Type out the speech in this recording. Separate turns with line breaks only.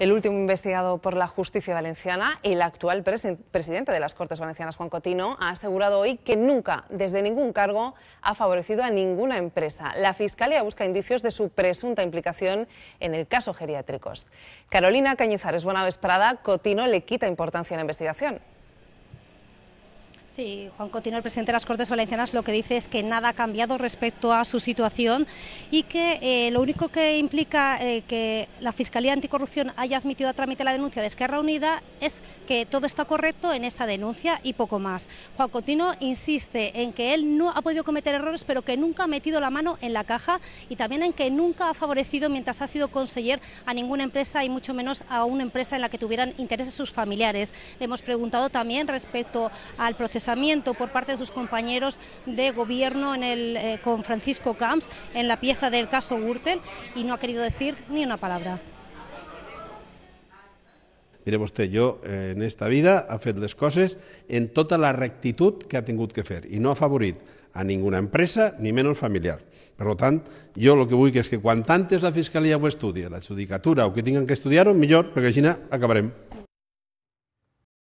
El último investigado por la justicia valenciana, y el actual presidente de las Cortes Valencianas, Juan Cotino, ha asegurado hoy que nunca, desde ningún cargo, ha favorecido a ninguna empresa. La Fiscalía busca indicios de su presunta implicación en el caso geriátricos. Carolina Cañizares Buena Prada, Cotino le quita importancia a la investigación.
Sí, Juan Cotino, el presidente de las Cortes Valencianas, lo que dice es que nada ha cambiado respecto a su situación y que eh, lo único que implica eh, que la Fiscalía Anticorrupción haya admitido a trámite la denuncia de Esquerra Unida es que todo está correcto en esa denuncia y poco más. Juan Cotino insiste en que él no ha podido cometer errores, pero que nunca ha metido la mano en la caja y también en que nunca ha favorecido, mientras ha sido conseller, a ninguna empresa y mucho menos a una empresa en la que tuvieran intereses sus familiares. Le hemos preguntado también respecto al proceso por parte de sus compañeros de gobierno eh, con Francisco Camps en la pieza del caso Gürtel y no ha querido decir ni una palabra.
Mire usted, yo eh, en esta vida ha hecho les cosas en toda la rectitud que ha tenido que hacer y no ha favorit a ninguna empresa ni menos familiar. Por lo tanto, yo lo que vull es que cuanto antes la Fiscalía ho estudie, la Judicatura o que tengan que estudiar mejor, porque perquè així acabarem.